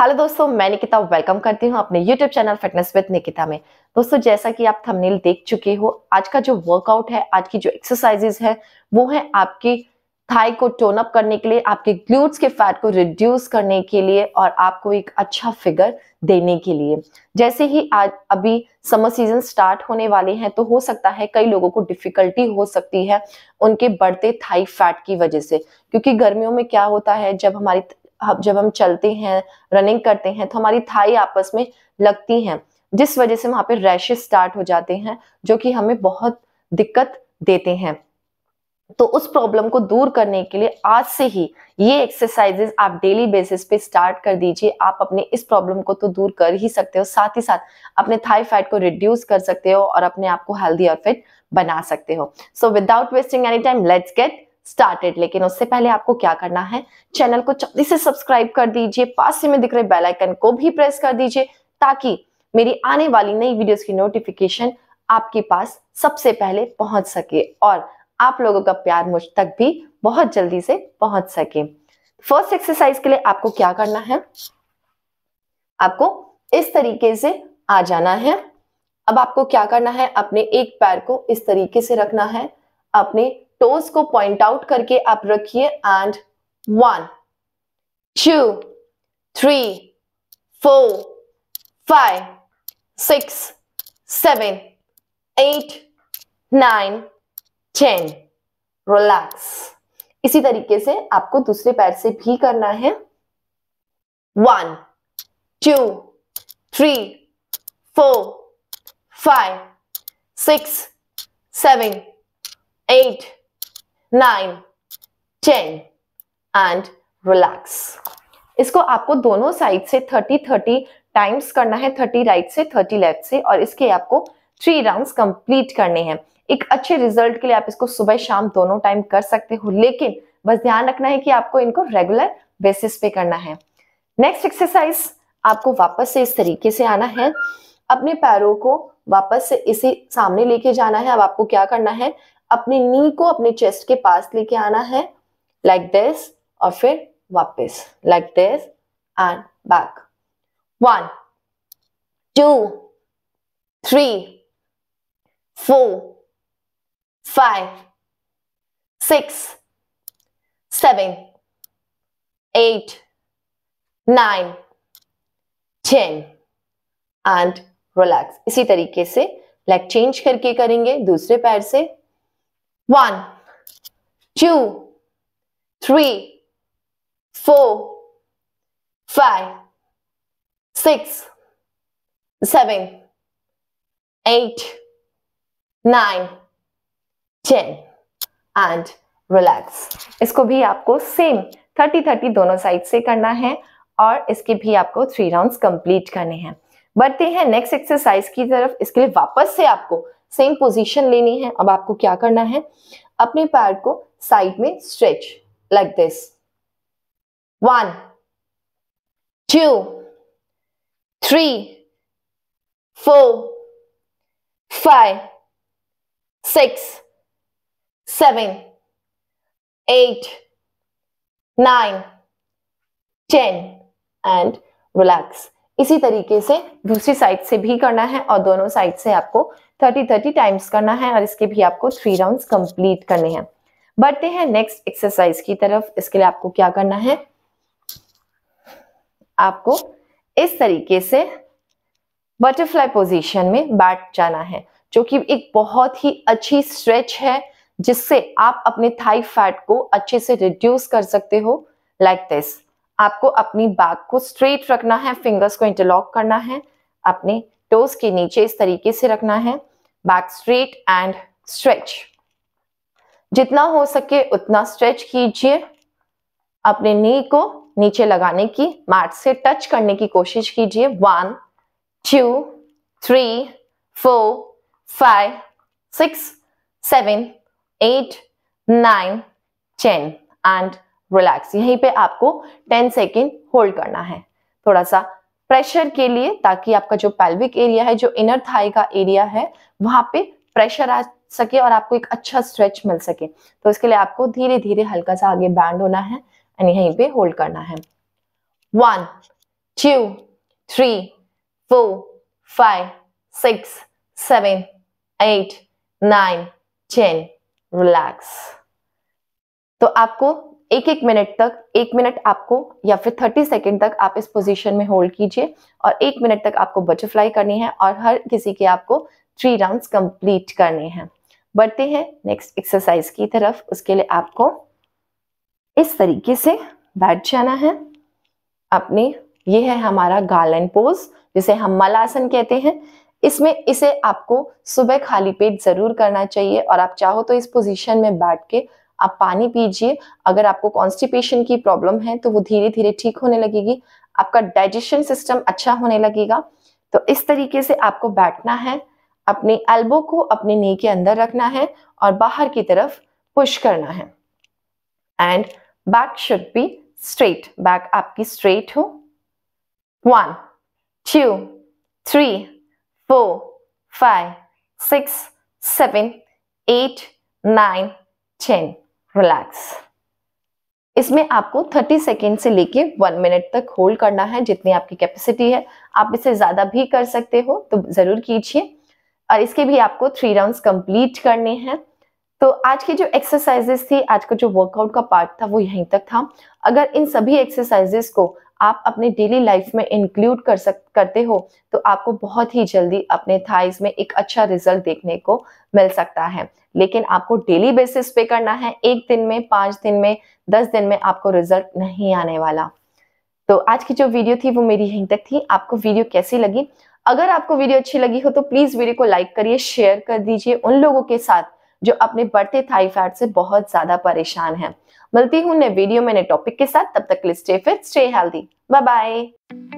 Hello दोस्तों मैं Nikita welcome करती हूं अपने YouTube channel fitness with Nikita में दोस्तों जैसा कि आप थंबनेल देख चुके हो आज का जो वर्कआउट है आज की जो एक्सरसाइजेज है वो है आपकी थाई को टोन अप करने के लिए आपके ग्लूट्स के फैट को रिड्यूस करने के लिए और आपको एक अच्छा फिगर देने के लिए जैसे ही आज अभी समर सीजन स्टार्ट होने वाले हैं तो हो सकता है कई लोगों को डिफिकल्टी हो सकती है उनके बढ़ते थाई फैट की वजह से क्योंकि गर्मियों में क्या होता है जब हमारी जब हम चलते हैं रनिंग करते हैं तो हमारी थाई आपस में लगती हैं जिस वजह से वहां पे रैशेस स्टार्ट हो जाते हैं जो कि हमें बहुत दिक्कत देते हैं तो उस प्रॉब्लम को दूर करने के लिए आज से ही ये एक्सरसाइजेस आप डेली बेसिस पे स्टार्ट कर दीजिए आप अपने इस प्रॉब्लम को तो दूर कर ही सकते हो साथ ही साथ अपने थाई फैट को रिड्यूस कर सकते हो और अपने आप को हेल्दी और फिट बना सकते हो so without wasting any time let's get started लेकिन उससे पहले आपको क्या करना है चैनल को जल्दी से सब्सक्राइब कर दीजिए पास से में दिख रहे बेल आइकन को भी प्रेस कर दीजिए ताकि मेरी आने वाली नई वीडियोस की नोटिफिकेशन आपके पास सबसे पहले पहुंच सके और आप लोगों का प्यार मुझ तक भी बहुत जल्दी से पहुंच सके फर्स्ट एक्सरसाइज के लिए आपको क्या करना है आपको इस तरीके से आ जाना है अब आपको क्या करना है अपने एक पैर को इस तरीके से रखना है अपने टोस को पॉइंट आउट करके आप रखिए and one two three four five six seven eight nine ten relax इसी तरीके से आपको दूसरे पैर से भी करना है one two three four five six seven eight nine ten and relax इसको आपको दोनों साइड से थर्टी थर्टी टाइम्स करना है थर्टी राइट से थर्टी लेफ्ट से और इसके आपको थ्री राउंड कंप्लीट करने हैं एक अच्छे रिजल्ट के लिए आप इसको सुबह शाम दोनों टाइम कर सकते हो लेकिन बस ध्यान रखना है कि आपको इनको रेगुलर बेसिस पे करना है नेक्स्ट एक्सरसाइज आपको वापस से इस तरीके से आना है अपने पैरों को वापस से इसे सामने लेके जाना है अब आपको क्या करना है अपने नी को अपने चेस्ट के पास लेके आना है लाइक like दिस और फिर वापस like this and back one two three four five six seven eight nine ten and relax इसी तरीके से लेग चेंज करके करेंगे दूसरे पैर से One, two, three, four, five, six, seven, eight, nine, ten and relax. इसको भी आपको सेम थर्टी थर्टी दोनों साइड से करना है और इसके भी आपको थ्री राउंड कंप्लीट करने हैं बढ़ते हैं नेक्स्ट एक्सरसाइज की तरफ इसके लिए वापस से आपको सेम पोजीशन लेनी है अब आपको क्या करना है अपने पैर को साइड में stretch like this one two three four five six seven eight nine ten and relax इसी तरीके से दूसरी साइड से भी करना है और दोनों साइड से आपको थर्टी थर्टी टाइम्स करना है और इसके भी आपको थ्री राउंड कंप्लीट करने हैं बढ़ते हैं नेक्स्ट एक्सरसाइज की तरफ इसके लिए आपको क्या करना है आपको इस तरीके से बटरफ्लाई पोजीशन में बैठ जाना है जो कि एक बहुत ही अच्छी स्ट्रेच है जिससे आप अपने थाई फैट को अच्छे से रिड्यूस कर सकते हो लाइक like दिस आपको अपनी बैक को स्ट्रेट रखना है फिंगर्स को इंटरलॉक करना है अपने टोज के नीचे इस तरीके से रखना है बैक स्ट्रेट एंड स्ट्रेच जितना हो सके उतना स्ट्रेच कीजिए अपने नी को नीचे लगाने की मैट से टच करने की कोशिश कीजिए one two three four five six seven eight nine ten and relax यहीं पे आपको टेन सेकेंड होल्ड करना है थोड़ा सा प्रेशर के लिए ताकि आपका जो पेल्विक एरिया है जो इनर थाई का एरिया है वहां पे प्रेशर आ सके और आपको एक अच्छा स्ट्रेच मिल सके तो इसके लिए आपको धीरे धीरे हल्का सा आगे बैंड होना है एंड यहीं पे होल्ड करना है one two three four five six seven eight nine ten relax तो आपको एक एक मिनट तक एक मिनट आपको या फिर थर्टी सेकेंड तक आप इस पोजीशन में होल्ड कीजिए और एक मिनट तक आपको बटरफ्लाई करनी है और हर किसी के आपको थ्री राउंड कंप्लीट करने हैं बढ़ते हैं नेक्स्ट एक्सरसाइज की तरफ उसके लिए आपको इस तरीके से बैठ जाना है अपने ये है हमारा गार्लन पोज जिसे हम मलासन कहते हैं इसमें इसे आपको सुबह खाली पेट जरूर करना चाहिए और आप चाहो तो इस पोजीशन में बैठ के आप पानी पीजिए अगर आपको कॉन्स्टिपेशन की प्रॉब्लम है तो वो धीरे धीरे ठीक होने लगेगी आपका डाइजेशन सिस्टम अच्छा होने लगेगा तो इस तरीके से आपको बैठना है अपने एल्बो को अपने नी के अंदर रखना है और बाहर की तरफ पुश करना है and back should be straight back आपकी स्ट्रेट हो one two three four five six seven eight nine ten relax इसमें आपको 30 सेकेंड से लेके वन मिनट तक होल्ड करना है जितनी आपकी कैपेसिटी है आप इसे ज्यादा भी कर सकते हो तो जरूर कीजिए और इसके भी आपको थ्री राउंड कंप्लीट करने हैं तो आज की जो एक्सरसाइजेस थी आज का जो वर्कआउट का पार्ट था वो यहीं तक था अगर इन सभी एक्सरसाइजेस को आप अपने डेली लाइफ में इंक्लूड कर सक करते हो तो आपको बहुत ही जल्दी अपने थाइस में एक अच्छा रिजल्ट देखने को मिल सकता है लेकिन आपको डेली बेसिस पे करना है एक दिन में पांच दिन में दस दिन में आपको रिजल्ट नहीं आने वाला तो आज की जो वीडियो थी वो मेरी यहीं तक थी आपको वीडियो कैसी लगी अगर आपको वीडियो अच्छी लगी हो तो प्लीज वीडियो को लाइक करिए शेयर कर दीजिए उन लोगों के साथ जो अपने बढ़ते थाई फैट से बहुत ज्यादा परेशान हैं। मिलती हूँ नए वीडियो में नए टॉपिक के साथ तब तक stay fit stay healthy bye bye